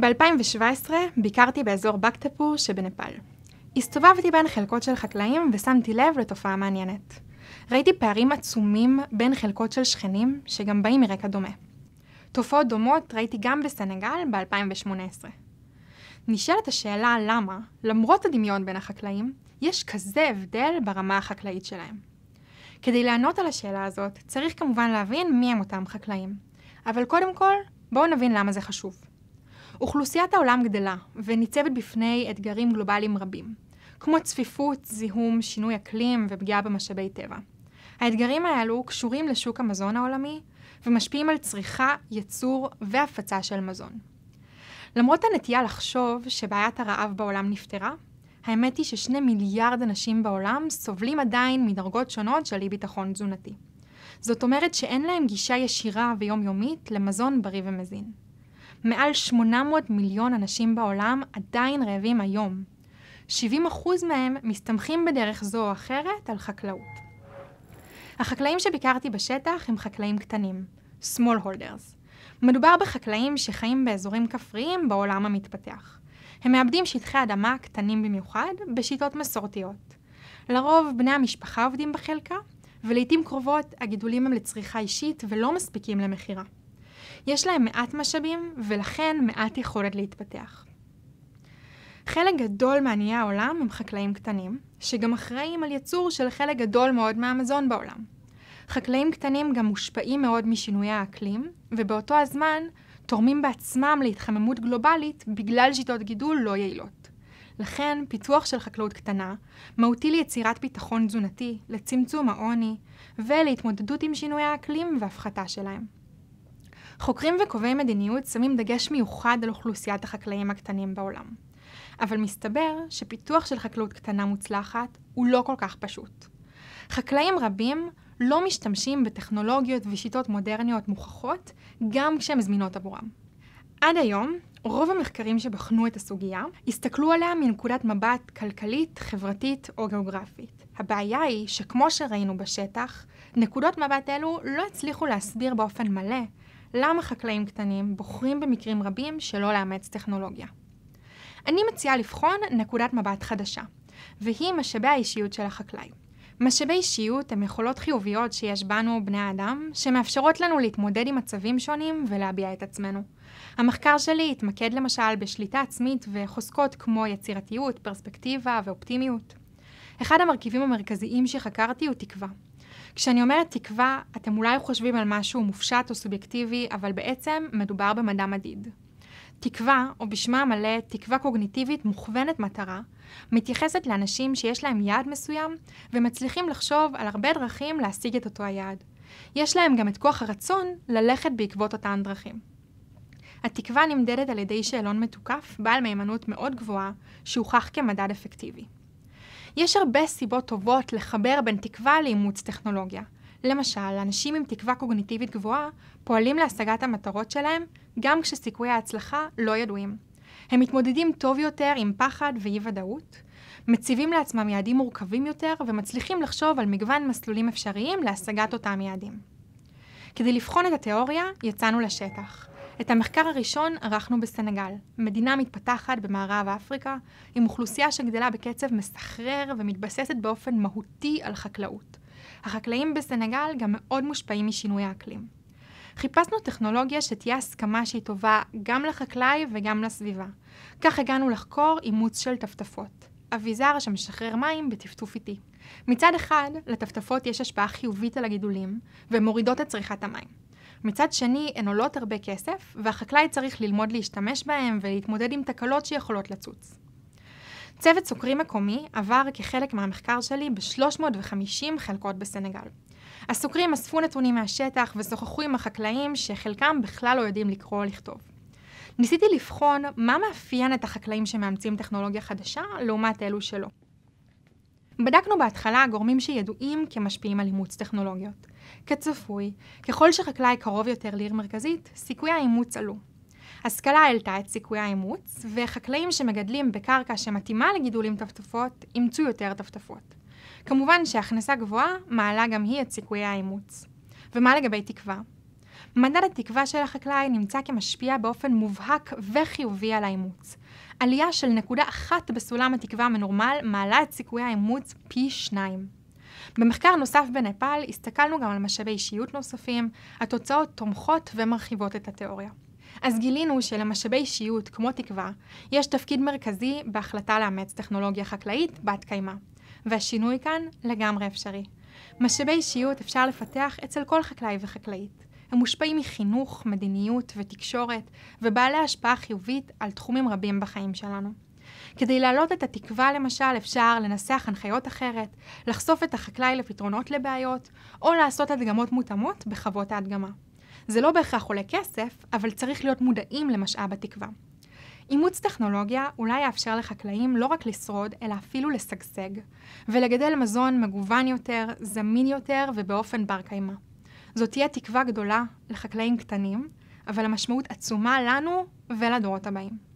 ב-2017 ביקרתי באזור בקטפור שבנפאל. הסתובבתי בין חלקות של חקלאים ושמתי לב לתופעה מעניינת. ראיתי פערים עצומים בין חלקות של שכנים שגם באים מרקע דומה. תופעות דומות ראיתי גם בסנגל ב-2018. נשאלת השאלה למה, למרות הדמיון בין החקלאים, יש כזה הבדל ברמה החקלאית שלהם. כדי לענות על השאלה הזאת, צריך כמובן להבין מי הם אותם חקלאים. אבל קודם כל, בואו נבין למה זה חשוב. אוכלוסיית העולם גדלה וניצבת בפני אתגרים גלובליים רבים, כמו צפיפות, זיהום, שינוי אקלים ופגיעה במשאבי טבע. האתגרים האלו קשורים לשוק המזון העולמי ומשפיעים על צריכה, ייצור והפצה של מזון. למרות הנטייה לחשוב שבעיית הרעב בעולם נפתרה, האמת היא ששני מיליארד אנשים בעולם סובלים עדיין מדרגות שונות של אי ביטחון תזונתי. זאת אומרת שאין להם גישה ישירה ויומיומית למזון בריא ומזין. מעל 800 מיליון אנשים בעולם עדיין רעבים היום. 70% מהם מסתמכים בדרך זו או אחרת על חקלאות. החקלאים שביקרתי בשטח הם חקלאים קטנים, small holders. מדובר בחקלאים שחיים באזורים כפריים בעולם המתפתח. הם מאבדים שטחי אדמה קטנים במיוחד בשיטות מסורתיות. לרוב בני המשפחה עובדים בחלקה, ולעיתים קרובות הגידולים הם לצריכה אישית ולא מספיקים למכירה. יש להם מעט משאבים ולכן מעט יכולת להתפתח. חלק גדול מעניי העולם הם חקלאים קטנים, שגם אחראים על ייצור של חלק גדול מאוד מהמזון בעולם. חקלאים קטנים גם מושפעים מאוד משינוי האקלים, ובאותו הזמן תורמים בעצמם להתחממות גלובלית בגלל שיטות גידול לא יעילות. לכן, פיתוח של חקלאות קטנה מהותי ליצירת ביטחון תזונתי, לצמצום העוני ולהתמודדות עם שינוי האקלים והפחתה שלהם. חוקרים וקובעי מדיניות שמים דגש מיוחד על אוכלוסיית החקלאים הקטנים בעולם. אבל מסתבר שפיתוח של חקלאות קטנה מוצלחת הוא לא כל כך פשוט. חקלאים רבים לא משתמשים בטכנולוגיות ושיטות מודרניות מוכחות גם כשהן זמינות עבורם. עד היום, רוב המחקרים שבחנו את הסוגיה הסתכלו עליה מנקודת מבט כלכלית, חברתית או גיאוגרפית. הבעיה היא שכמו שראינו בשטח, נקודות מבט אלו לא הצליחו להסביר באופן מלא למה חקלאים קטנים בוחרים במקרים רבים שלא לאמץ טכנולוגיה. אני מציעה לבחון נקודת מבט חדשה, והיא משאבי האישיות של החקלאי. משאבי אישיות הם יכולות חיוביות שיש בנו, בני האדם, שמאפשרות לנו להתמודד עם מצבים שונים ולהביע את עצמנו. המחקר שלי התמקד למשל בשליטה עצמית וחוזקות כמו יצירתיות, פרספקטיבה ואופטימיות. אחד המרכיבים המרכזיים שחקרתי הוא תקווה. כשאני אומרת תקווה, אתם אולי חושבים על משהו מופשט או סובייקטיבי, אבל בעצם מדובר במדע מדיד. תקווה, או בשמה המלא, תקווה קוגניטיבית מוכוונת מטרה, מתייחסת לאנשים שיש להם יעד מסוים ומצליחים לחשוב על הרבה דרכים להשיג את אותו היעד. יש להם גם את כוח הרצון ללכת בעקבות אותן דרכים. התקווה נמדדת על ידי שאלון מתוקף, בעל מהימנות מאוד גבוהה, שהוכח כמדד אפקטיבי. יש הרבה סיבות טובות לחבר בין תקווה לאימוץ טכנולוגיה. למשל, אנשים עם תקווה קוגניטיבית גבוהה פועלים להשגת המטרות שלהם גם כשסיכויי ההצלחה לא ידועים. הם מתמודדים טוב יותר עם פחד ואי-ודאות, מציבים לעצמם יעדים מורכבים יותר ומצליחים לחשוב על מגוון מסלולים אפשריים להשגת אותם יעדים. כדי לבחון את התיאוריה, יצאנו לשטח. את המחקר הראשון ערכנו בסנגל, מדינה מתפתחת במערב אפריקה, עם אוכלוסייה שגדלה בקצב מסחרר ומתבססת באופן מהותי על חקלאות. החקלאים בסנגל גם מאוד מושפעים משינוי האקלים. חיפשנו טכנולוגיה שתהיה הסכמה שהיא טובה גם לחקלאי וגם לסביבה. כך הגענו לחקור אימוץ של טפטפות. אביזר שמשחרר מים בטפטוף איטי. מצד אחד, לטפטפות יש השפעה חיובית על הגידולים, והן מורידות את צריכת המים. מצד שני, הן עולות הרבה כסף, והחקלאי צריך ללמוד להשתמש בהן ולהתמודד עם תקלות שיכולות לצוץ. צוות סוקרים מקומי עבר כחלק מהמחקר שלי ב-350 חלקות בסנגל. הסוקרים אספו נתונים מהשטח ושוחחו עם החקלאים שחלקם בכלל לא יודעים לקרוא או לכתוב. ניסיתי לבחון מה מאפיין את החקלאים שמאמצים טכנולוגיה חדשה לעומת אלו שלא. בדקנו בהתחלה גורמים שידועים כמשפיעים על אימוץ טכנולוגיות. כצפוי, ככל שחקלאי קרוב יותר לעיר מרכזית, סיכויי האימוץ עלו. השכלה העלתה את סיכויי האימוץ, וחקלאים שמגדלים בקרקע שמתאימה לגידול עם טפטפות, אימצו יותר טפטפות. כמובן שהכנסה גבוהה מעלה גם היא את סיכויי האימוץ. ומה לגבי תקווה? מדד התקווה של החקלאי נמצא כמשפיע באופן מובהק וחיובי על האימוץ. עלייה של נקודה אחת בסולם התקווה המנורמל מעלה את סיכויי האימוץ פי שניים. במחקר נוסף בנפאל הסתכלנו גם על משאבי אישיות נוספים, התוצאות תומכות ומרחיבות את התיאוריה. אז גילינו שלמשאבי אישיות, כמו תקווה, יש תפקיד מרכזי בהחלטה לאמץ טכנולוגיה חקלאית בת קיימא. והשינוי כאן לגמרי אפשרי. משאבי אישיות אפשר לפתח אצל כל חקלאי וחקלאית. הם מושפעים מחינוך, מדיניות ותקשורת, ובעלי השפעה חיובית על תחומים רבים בחיים שלנו. כדי להעלות את התקווה למשל, אפשר לנסח הנחיות אחרת, לחשוף את החקלאי לפתרונות לבעיות, או לעשות הדגמות מותאמות בחוות ההדגמה. זה לא בהכרח עולה כסף, אבל צריך להיות מודעים למשאב התקווה. אימוץ טכנולוגיה אולי יאפשר לחקלאים לא רק לשרוד, אלא אפילו לשגשג, ולגדל מזון מגוון יותר, זמין יותר ובאופן בר קיימא. זאת תהיה תקווה גדולה לחקלאים קטנים, אבל המשמעות עצומה לנו ולדורות הבאים.